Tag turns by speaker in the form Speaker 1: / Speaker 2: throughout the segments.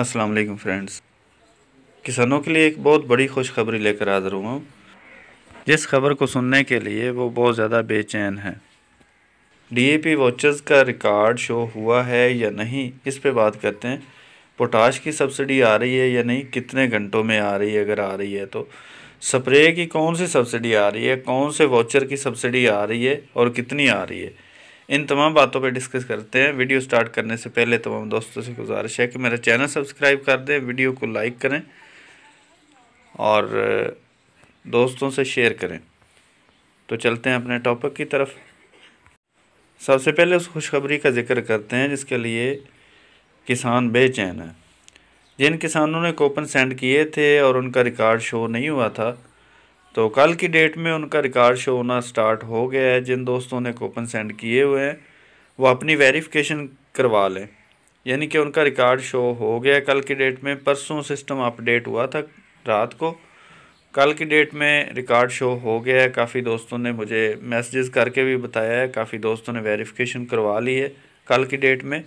Speaker 1: अस्सलाम वालेकुम फ्रेंड्स किसानों के लिए एक बहुत बड़ी खुशखबरी लेकर हाजिर हुआ हूँ जिस खबर को सुनने के लिए वो बहुत ज़्यादा बेचैन है डीएपी वाचेस का रिकॉर्ड शो हुआ है या नहीं इस पे बात करते हैं पोटाश की सब्सिडी आ रही है या नहीं कितने घंटों में आ रही है अगर आ रही है तो स्प्रे की कौन सी सब्सिडी आ रही है कौन से वॉचर की सब्सिडी आ रही है और कितनी आ रही है इन तमाम बातों पर डिस्कस करते हैं वीडियो स्टार्ट करने से पहले तमाम दोस्तों से गुजारिश है कि मेरा चैनल सब्सक्राइब कर दें वीडियो को लाइक करें और दोस्तों से शेयर करें तो चलते हैं अपने टॉपिक की तरफ सबसे पहले उस खुशखबरी का जिक्र करते हैं जिसके लिए किसान बेचैन हैं जिन किसानों ने कोपन सेंड किए थे और उनका रिकॉर्ड शो नहीं हुआ था तो कल की डेट में उनका रिकॉर्ड शो होना स्टार्ट हो गया है जिन दोस्तों ने कूपन सेंड किए हुए हैं वो अपनी वेरिफिकेशन करवा लें यानी कि उनका रिकॉर्ड शो हो गया कल की डेट में परसों सिस्टम अपडेट हुआ था रात को कल की डेट में रिकॉर्ड शो हो गया है काफ़ी दोस्तों ने मुझे मैसेजेस करके भी बताया है काफ़ी दोस्तों ने वेरिफिकेशन करवा ली है कल की डेट में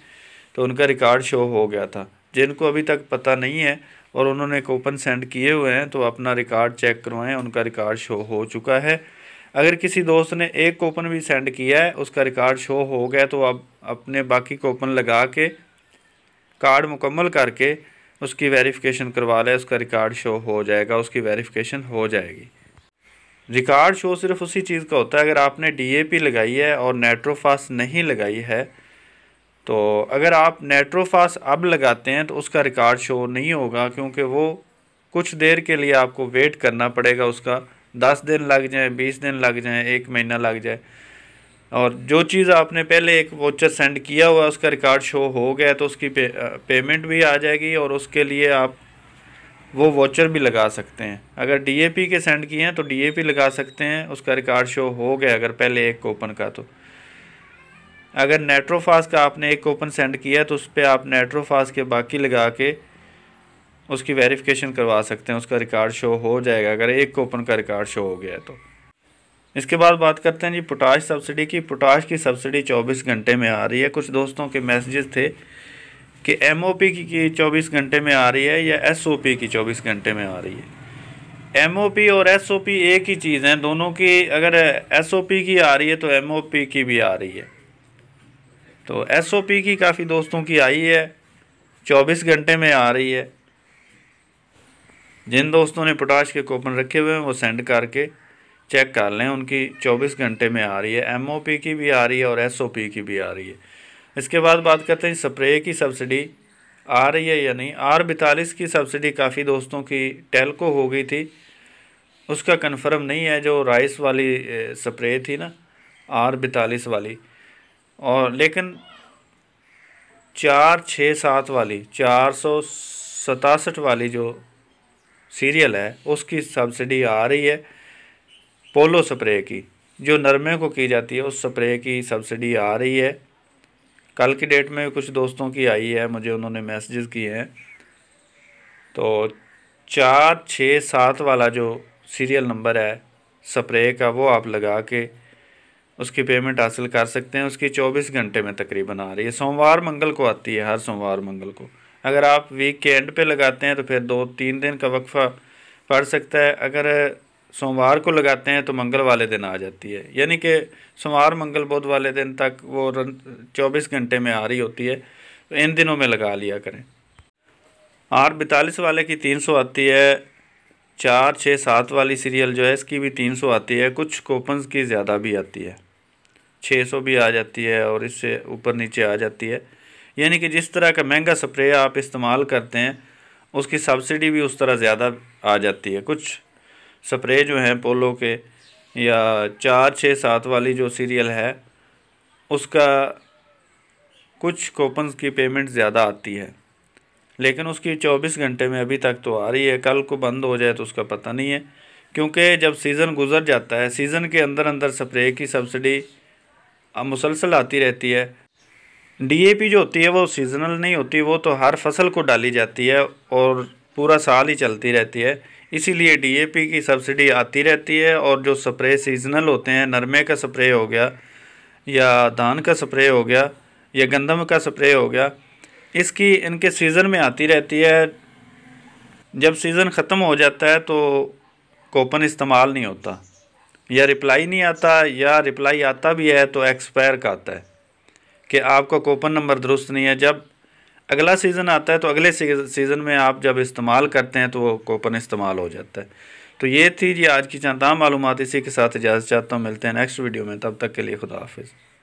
Speaker 1: तो उनका रिकॉर्ड शो हो गया था जिनको अभी तक पता नहीं है और उन्होंने कूपन सेंड किए हुए हैं तो अपना रिकॉर्ड चेक करवाएं उनका रिकॉर्ड शो हो चुका है अगर किसी दोस्त ने एक कूपन भी सेंड किया है उसका रिकॉर्ड शो हो गया तो आप अपने बाकी कूपन लगा के कार्ड मुकम्मल करके उसकी वेरिफिकेशन करवा लें उसका रिकॉर्ड शो हो जाएगा उसकी वेरिफिकेशन हो जाएगी रिकॉर्ड शो सिर्फ उसी चीज़ का होता है अगर आपने डी लगाई है और नेट्रोफास नहीं लगाई है तो अगर आप नेट्रोफास अब लगाते हैं तो उसका रिकॉर्ड शो नहीं होगा क्योंकि वो कुछ देर के लिए आपको वेट करना पड़ेगा उसका दस दिन लग जाए बीस दिन लग जाए एक महीना लग जाए और जो चीज़ आपने पहले एक वोचर सेंड किया हुआ उसका रिकॉर्ड शो हो गया तो उसकी पे, पेमेंट भी आ जाएगी और उसके लिए आप वो वोचर भी लगा सकते हैं अगर डीएपी के सेंड किए हैं तो डीएपी लगा सकते हैं उसका रिकॉर्ड शो हो गया अगर पहले एक कोपन का तो अगर नेट्रोफास का आपने एक कूपन सेंड किया तो उस पर आप नेट्रोफास के बाकी लगा के उसकी वेरिफिकेशन करवा सकते हैं उसका रिकॉर्ड शो हो जाएगा अगर एक कूपन का रिकॉर्ड शो हो गया तो इसके बाद बात करते हैं जी पोटाश सब्सिडी की पोटाश की सब्सिडी 24 घंटे में आ रही है कुछ दोस्तों के मैसेजेस थे कि एम की, की चौबीस घंटे में आ रही है या एस की चौबीस घंटे में आ रही है एम और एस एक ही चीज़ हैं दोनों की अगर एस की आ रही है तो एम की भी आ रही है तो एसओपी की काफ़ी दोस्तों की आई है चौबीस घंटे में आ रही है जिन दोस्तों ने पोटाश के कूपन रखे हुए हैं वो सेंड करके चेक कर लें उनकी 24 घंटे में आ रही है एमओपी की भी आ रही है और एसओपी की भी आ रही है इसके बाद बात करते हैं स्प्रे की सब्सिडी आ रही है या नहीं आर बैतालीस की सब्सिडी काफ़ी दोस्तों की टेलको हो गई थी उसका कन्फर्म नहीं है जो राइस वाली स्प्रे थी ना आर बैतालीस वाली और लेकिन चार छः सात वाली चार सौ सतासठ वाली जो सीरियल है उसकी सब्सिडी आ रही है पोलो स्प्रे की जो नरमे को की जाती है उस स्प्रे की सब्सिडी आ रही है कल की डेट में कुछ दोस्तों की आई है मुझे उन्होंने मैसेजेस किए हैं तो चार छः सात वाला जो सीरियल नंबर है स्प्रे का वो आप लगा के उसकी पेमेंट हासिल कर सकते हैं उसकी चौबीस घंटे में तकरीबन आ रही है सोमवार मंगल को आती है हर सोमवार मंगल को अगर आप वीक के एंड पे लगाते हैं तो फिर दो तीन दिन का वक्फा पड़ सकता है अगर सोमवार को लगाते हैं तो मंगल वाले दिन आ जाती है यानी कि सोमवार मंगल बुध वाले दिन तक वो चौबीस घंटे में आ रही होती है तो इन दिनों में लगा लिया करें आर बैतालीस वाले की तीन सौ आती है चार छः सात वाली सीरियल जो है इसकी भी तीन सौ आती है कुछ कोपन्स की ज़्यादा भी आती है 600 भी आ जाती है और इससे ऊपर नीचे आ जाती है यानी कि जिस तरह का महंगा स्प्रे आप इस्तेमाल करते हैं उसकी सब्सिडी भी उस तरह ज़्यादा आ जाती है कुछ स्प्रे जो हैं पोलो के या चार छः सात वाली जो सीरियल है उसका कुछ कोपन्स की पेमेंट ज़्यादा आती है लेकिन उसकी चौबीस घंटे में अभी तक तो आ रही है कल को बंद हो जाए तो उसका पता नहीं है क्योंकि जब सीज़न गुज़र जाता है सीज़न के अंदर अंदर स्प्रे की सब्सिडी मुसलसल आती रहती है डीएपी जो होती है वो सीजनल नहीं होती वो तो हर फसल को डाली जाती है और पूरा साल ही चलती रहती है इसीलिए डीएपी की सब्सिडी आती रहती है और जो स्प्रे सीजनल होते हैं नरमे का स्प्रे हो गया या धान का स्प्रे हो गया या गंदम का स्प्रे हो गया इसकी इनके सीज़न में आती रहती है जब सीज़न ख़त्म हो जाता है तो कोपन इस्तेमाल नहीं होता या रिप्लाई नहीं आता या रिप्लाई आता भी है तो एक्सपायर का आता है कि आपका कोपन नंबर दुरुस्त नहीं है जब अगला सीज़न आता है तो अगले सीज़न में आप जब इस्तेमाल करते हैं तो वो कोपन इस्तेमाल हो जाता है तो ये थी जी आज की चंदा मालूम इसी के साथ इजाज़त चाहता हूँ मिलते हैं नेक्स्ट वीडियो में तब तक के लिए खुदा हाफिज़